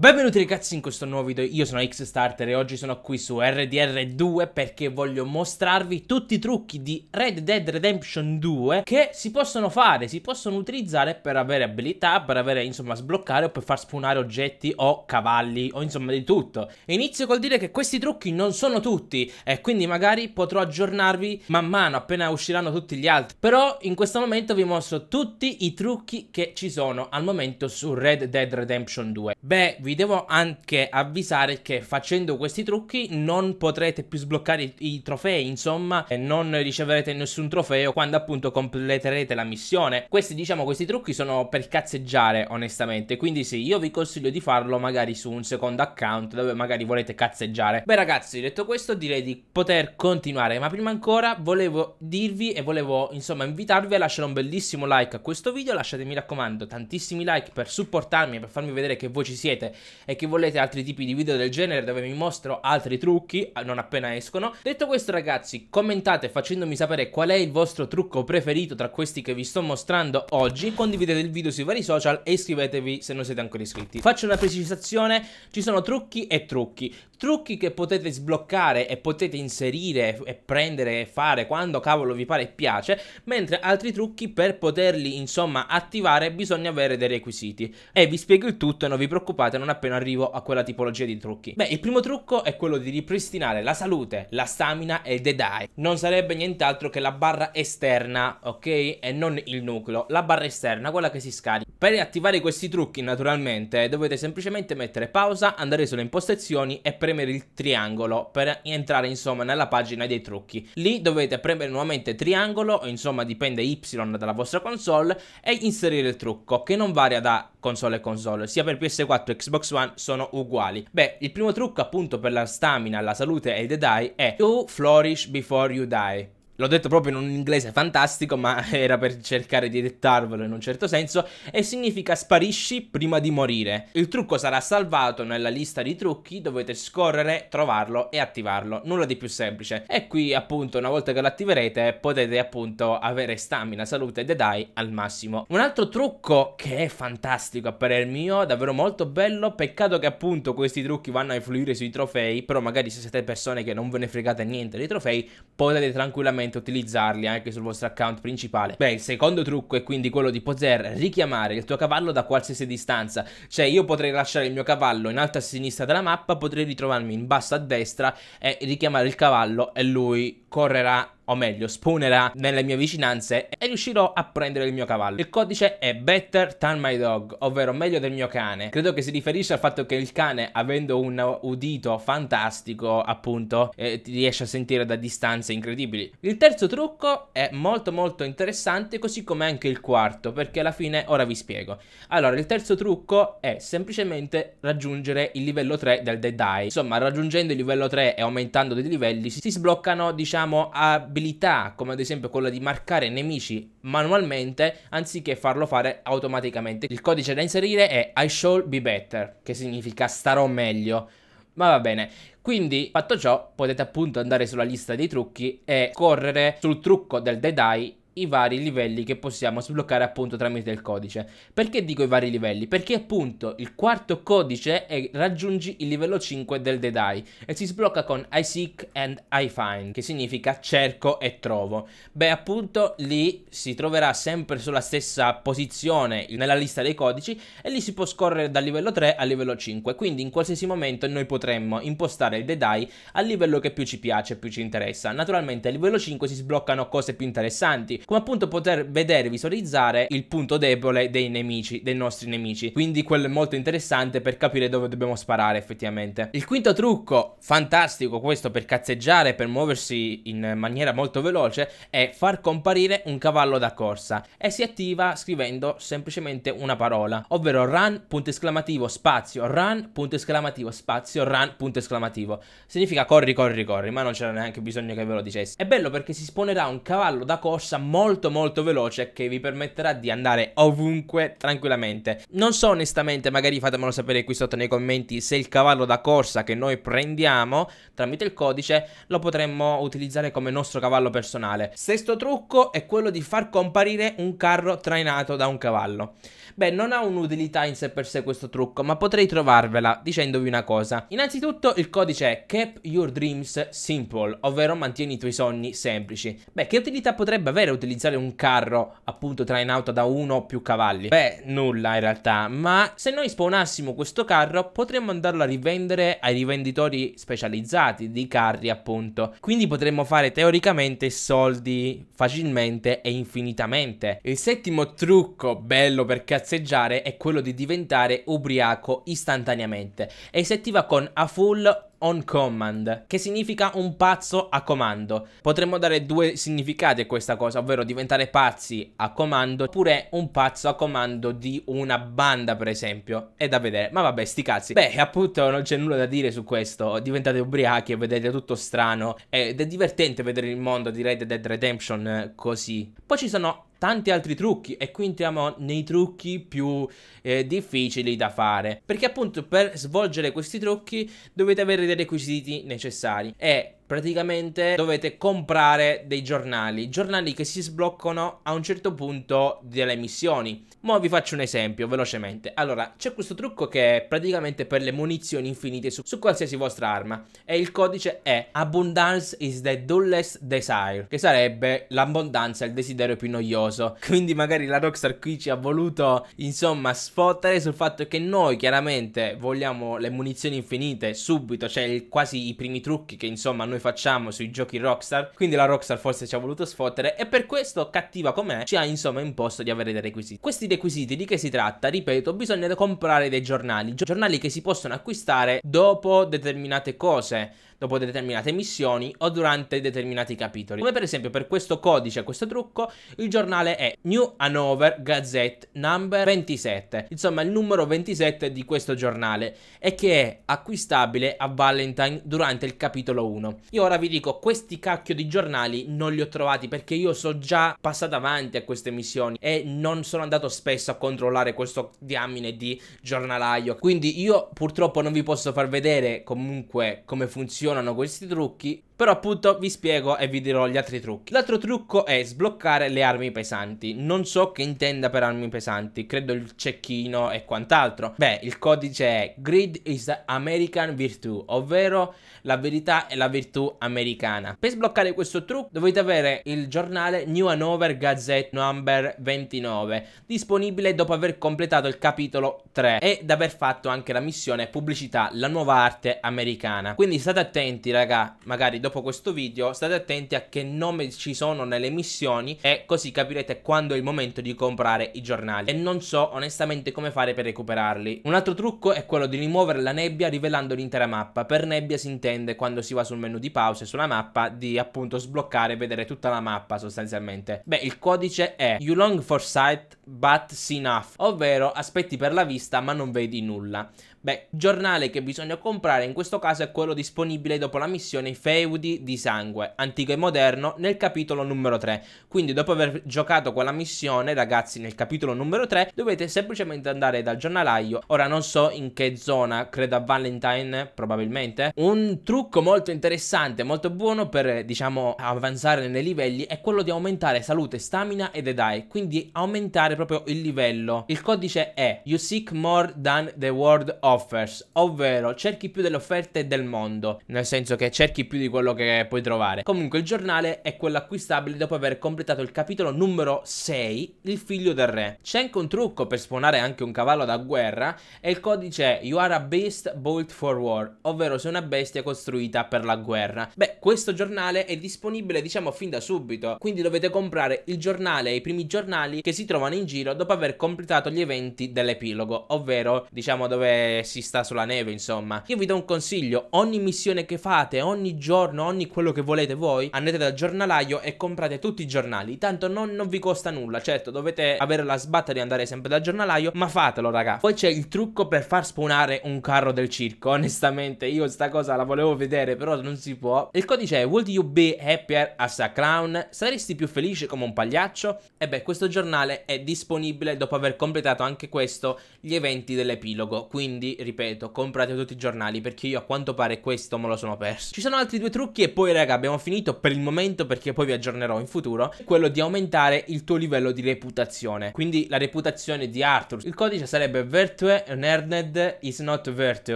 Benvenuti ragazzi in questo nuovo video, io sono Xstarter e oggi sono qui su RDR2 perché voglio mostrarvi tutti i trucchi di Red Dead Redemption 2 che si possono fare, si possono utilizzare per avere abilità, per avere insomma sbloccare o per far spunare oggetti o cavalli o insomma di tutto. Inizio col dire che questi trucchi non sono tutti e quindi magari potrò aggiornarvi man mano appena usciranno tutti gli altri, però in questo momento vi mostro tutti i trucchi che ci sono al momento su Red Dead Redemption 2. Beh, vi vi devo anche avvisare che facendo questi trucchi non potrete più sbloccare i, i trofei, insomma, e non riceverete nessun trofeo quando appunto completerete la missione. Questi, diciamo, questi trucchi sono per cazzeggiare, onestamente, quindi sì, io vi consiglio di farlo magari su un secondo account dove magari volete cazzeggiare. Beh ragazzi, detto questo direi di poter continuare, ma prima ancora volevo dirvi e volevo insomma invitarvi a lasciare un bellissimo like a questo video, lasciate mi raccomando tantissimi like per supportarmi e per farmi vedere che voi ci siete e che volete altri tipi di video del genere dove vi mostro altri trucchi non appena escono. Detto questo ragazzi, commentate facendomi sapere qual è il vostro trucco preferito tra questi che vi sto mostrando oggi, condividete il video sui vari social e iscrivetevi se non siete ancora iscritti. Faccio una precisazione, ci sono trucchi e trucchi. Trucchi che potete sbloccare e potete inserire e prendere e fare quando cavolo vi pare e piace, mentre altri trucchi per poterli insomma attivare bisogna avere dei requisiti. E vi spiego il tutto, non vi preoccupate, non appena arrivo a quella tipologia di trucchi? Beh, il primo trucco è quello di ripristinare la salute, la stamina e il dead Non sarebbe nient'altro che la barra esterna, ok? E non il nucleo, la barra esterna, quella che si scarica. Per attivare questi trucchi, naturalmente, dovete semplicemente mettere pausa, andare sulle impostazioni e premere il triangolo per entrare, insomma, nella pagina dei trucchi. Lì dovete premere nuovamente triangolo, o insomma, dipende Y dalla vostra console, e inserire il trucco, che non varia da console e console, sia per PS4 che Xbox One sono uguali. Beh, il primo trucco appunto per la stamina, la salute e il eye è You flourish before you die. L'ho detto proprio in un inglese fantastico, ma era per cercare di dettarvelo in un certo senso, e significa sparisci prima di morire. Il trucco sarà salvato nella lista di trucchi, dovete scorrere, trovarlo e attivarlo, nulla di più semplice. E qui appunto una volta che lo attiverete potete appunto avere stamina, salute e Jedi al massimo. Un altro trucco che è fantastico a parer mio, davvero molto bello, peccato che appunto questi trucchi vanno a influire sui trofei, però magari se siete persone che non ve ne fregate niente dei trofei, potete tranquillamente tranquillamente utilizzarli anche sul vostro account principale. Beh, il secondo trucco è quindi quello di poter richiamare il tuo cavallo da qualsiasi distanza, cioè io potrei lasciare il mio cavallo in alto a sinistra della mappa, potrei ritrovarmi in basso a destra e richiamare il cavallo e lui correrà o meglio spawnerà nelle mie vicinanze e riuscirò a prendere il mio cavallo. Il codice è better than my dog, ovvero meglio del mio cane. Credo che si riferisce al fatto che il cane, avendo un udito fantastico, appunto, eh, ti riesce a sentire da distanze incredibili. Il terzo trucco è molto molto interessante, così come anche il quarto, perché alla fine ora vi spiego. Allora, il terzo trucco è semplicemente raggiungere il livello 3 del Dead Eye. Insomma, raggiungendo il livello 3 e aumentando dei livelli si sbloccano, diciamo, abilità abilità, come ad esempio quella di marcare nemici manualmente anziché farlo fare automaticamente. Il codice da inserire è I shall be better, che significa starò meglio. Ma va bene, quindi fatto ciò potete appunto andare sulla lista dei trucchi e correre sul trucco del Deadeye i vari livelli che possiamo sbloccare appunto tramite il codice. Perché dico i vari livelli? Perché appunto il quarto codice è raggiungi il livello 5 del Dead Eye e si sblocca con I seek and I find, che significa cerco e trovo. Beh, appunto lì si troverà sempre sulla stessa posizione nella lista dei codici e lì si può scorrere dal livello 3 al livello 5, quindi in qualsiasi momento noi potremmo impostare il Dead Eye al livello che più ci piace, più ci interessa. Naturalmente al livello 5 si sbloccano cose più interessanti come appunto poter vedere visualizzare il punto debole dei nemici, dei nostri nemici. Quindi quello è molto interessante per capire dove dobbiamo sparare effettivamente. Il quinto trucco, fantastico questo per cazzeggiare, per muoversi in maniera molto veloce, è far comparire un cavallo da corsa e si attiva scrivendo semplicemente una parola, ovvero run punto esclamativo spazio run punto esclamativo spazio run punto esclamativo. Significa corri corri corri, ma non c'era neanche bisogno che ve lo dicessi. È bello perché si sponerà un cavallo da corsa molto molto veloce che vi permetterà di andare ovunque tranquillamente. Non so onestamente, magari fatemelo sapere qui sotto nei commenti se il cavallo da corsa che noi prendiamo tramite il codice lo potremmo utilizzare come nostro cavallo personale. Sesto trucco è quello di far comparire un carro trainato da un cavallo. Beh, non ha un'utilità in sé per sé questo trucco, ma potrei trovarvela dicendovi una cosa. Innanzitutto il codice è Keep Your Dreams Simple, ovvero mantieni i tuoi sogni semplici. Beh, che utilità potrebbe avere utilizzare un carro appunto trainato da uno o più cavalli? Beh, nulla in realtà, ma se noi spawnassimo questo carro potremmo andarlo a rivendere ai rivenditori specializzati di carri appunto. Quindi potremmo fare teoricamente soldi facilmente e infinitamente. Il settimo trucco, bello perché cazzeggiare è quello di diventare ubriaco istantaneamente e si attiva con A Full on command, che significa un pazzo a comando. Potremmo dare due significati a questa cosa, ovvero diventare pazzi a comando, oppure un pazzo a comando di una banda, per esempio. È da vedere, ma vabbè, sti cazzi. Beh, appunto, non c'è nulla da dire su questo. Diventate ubriachi e vedete tutto strano. Ed è divertente vedere il mondo di Red Dead Redemption eh, così. Poi ci sono tanti altri trucchi e qui entriamo nei trucchi più eh, difficili da fare perché appunto per svolgere questi trucchi dovete avere dei requisiti necessari e praticamente dovete comprare dei giornali, giornali che si sbloccano a un certo punto delle missioni. Ma vi faccio un esempio velocemente. Allora, c'è questo trucco che è praticamente per le munizioni infinite su, su qualsiasi vostra arma e il codice è Abundance is the dullest desire, che sarebbe l'abbondanza, il desiderio più noioso. Quindi magari la Rockstar qui ci ha voluto, insomma, sfottere sul fatto che noi chiaramente vogliamo le munizioni infinite subito, cioè il, quasi i primi trucchi che insomma noi facciamo sui giochi Rockstar, quindi la Rockstar forse ci ha voluto sfottere e per questo, cattiva com'è, ci ha insomma imposto di avere dei requisiti. Questi requisiti di che si tratta? Ripeto, bisogna comprare dei giornali, giornali che si possono acquistare dopo determinate cose dopo determinate missioni o durante determinati capitoli. Come per esempio per questo codice, questo trucco, il giornale è New Hanover Gazette Number 27, insomma il numero 27 di questo giornale e che è acquistabile a Valentine durante il capitolo 1. Io ora vi dico, questi cacchio di giornali non li ho trovati perché io sono già passato avanti a queste missioni e non sono andato spesso a controllare questo diamine di giornalaio. Quindi io purtroppo non vi posso far vedere comunque come funziona funzionano questi trucchi però appunto vi spiego e vi dirò gli altri trucchi. L'altro trucco è sbloccare le armi pesanti. Non so che intenda per armi pesanti, credo il cecchino e quant'altro. Beh, il codice è Grid is American Virtue, ovvero la verità è la virtù americana. Per sbloccare questo trucco dovete avere il giornale New Hanover Gazette Number 29, disponibile dopo aver completato il capitolo 3 ed aver fatto anche la missione pubblicità la nuova arte americana. Quindi state attenti raga, magari dopo dopo questo video state attenti a che nome ci sono nelle missioni e così capirete quando è il momento di comprare i giornali e non so onestamente come fare per recuperarli. Un altro trucco è quello di rimuovere la nebbia rivelando l'intera mappa. Per nebbia si intende quando si va sul menu di pause sulla mappa di appunto sbloccare e vedere tutta la mappa sostanzialmente. Beh il codice è You long for sight but see enough ovvero aspetti per la vista ma non vedi nulla. Beh, giornale che bisogna comprare in questo caso è quello disponibile dopo la missione Feudi di Sangue, antico e moderno, nel capitolo numero 3. Quindi dopo aver giocato quella missione, ragazzi, nel capitolo numero 3, dovete semplicemente andare dal giornalaio. Ora non so in che zona, credo a Valentine, probabilmente. Un trucco molto interessante, molto buono per, diciamo, avanzare nei livelli è quello di aumentare salute, stamina e dedai. quindi aumentare proprio il livello. Il codice è You seek more than the world of offers, ovvero cerchi più delle offerte del mondo, nel senso che cerchi più di quello che puoi trovare. Comunque il giornale è quello acquistabile dopo aver completato il capitolo numero 6, il figlio del re. C'è anche un trucco per spawnare anche un cavallo da guerra e il codice è You are a beast built for war, ovvero sei una bestia costruita per la guerra. Beh, questo giornale è disponibile diciamo fin da subito, quindi dovete comprare il giornale e i primi giornali che si trovano in giro dopo aver completato gli eventi dell'epilogo, ovvero diciamo dove si sta sulla neve, insomma. Io vi do un consiglio, ogni missione che fate, ogni giorno, ogni quello che volete voi, andate dal giornalaio e comprate tutti i giornali, tanto non, non vi costa nulla, certo dovete avere la sbatta di andare sempre dal giornalaio, ma fatelo raga. Poi c'è il trucco per far spawnare un carro del circo, onestamente io sta cosa la volevo vedere, però non si può. Il codice è Would you be happier as a clown? Saresti più felice come un pagliaccio? E beh, questo giornale è disponibile dopo aver completato anche questo gli eventi dell'epilogo, quindi ripeto, comprate tutti i giornali perché io a quanto pare questo me lo sono perso. Ci sono altri due trucchi e poi raga abbiamo finito per il momento perché poi vi aggiornerò in futuro, quello di aumentare il tuo livello di reputazione, quindi la reputazione di Arthur. Il codice sarebbe Virtue Nerded is not Virtue.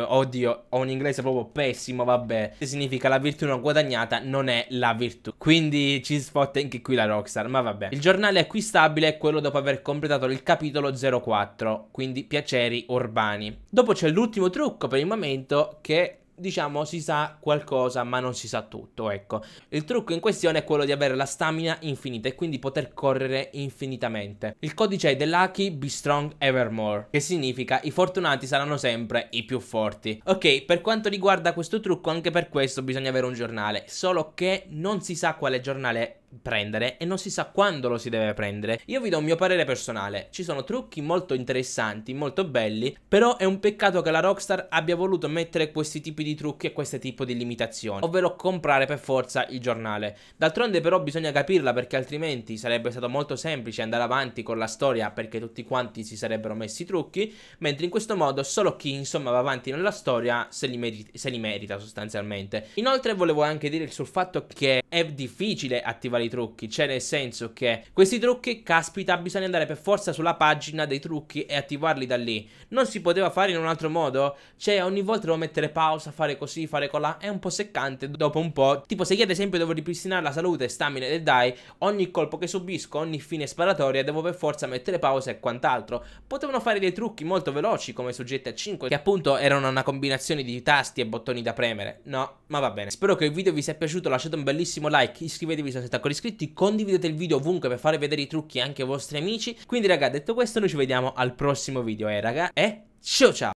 oddio ho un inglese proprio pessimo, vabbè, che significa la virtù non guadagnata non è la virtù, quindi ci sfotte anche qui la Rockstar, ma vabbè. Il giornale acquistabile è quello dopo aver completato il capitolo 04, quindi piaceri urbani. Dopo c'è c'è l'ultimo trucco per il momento che diciamo si sa qualcosa ma non si sa tutto ecco il trucco in questione è quello di avere la stamina infinita e quindi poter correre infinitamente il codice è The Lucky Be Strong Evermore che significa i fortunati saranno sempre i più forti ok per quanto riguarda questo trucco anche per questo bisogna avere un giornale solo che non si sa quale giornale prendere e non si sa quando lo si deve prendere. Io vi do un mio parere personale, ci sono trucchi molto interessanti, molto belli, però è un peccato che la Rockstar abbia voluto mettere questi tipi di trucchi e questo tipo di limitazioni, ovvero comprare per forza il giornale. D'altronde però bisogna capirla perché altrimenti sarebbe stato molto semplice andare avanti con la storia perché tutti quanti si sarebbero messi i trucchi, mentre in questo modo solo chi insomma va avanti nella storia se li, se li merita sostanzialmente. Inoltre volevo anche dire sul fatto che è difficile attivare i trucchi, cioè nel senso che questi trucchi, caspita, bisogna andare per forza sulla pagina dei trucchi e attivarli da lì. Non si poteva fare in un altro modo? Cioè ogni volta devo mettere pausa, fare così, fare colà, è un po' seccante dopo un po'. Tipo se io ad esempio devo ripristinare la salute, stamina e dai, ogni colpo che subisco, ogni fine sparatoria, devo per forza mettere pausa e quant'altro. Potevano fare dei trucchi molto veloci come su GTA 5, che appunto erano una combinazione di tasti e bottoni da premere. No, ma va bene. Spero che il video vi sia piaciuto, lasciate un bellissimo tantissimo like, iscrivetevi se siete ancora iscritti, condividete il video ovunque per fare vedere i trucchi anche ai vostri amici. Quindi raga, detto questo, noi ci vediamo al prossimo video, eh raga, e eh, ciao ciao!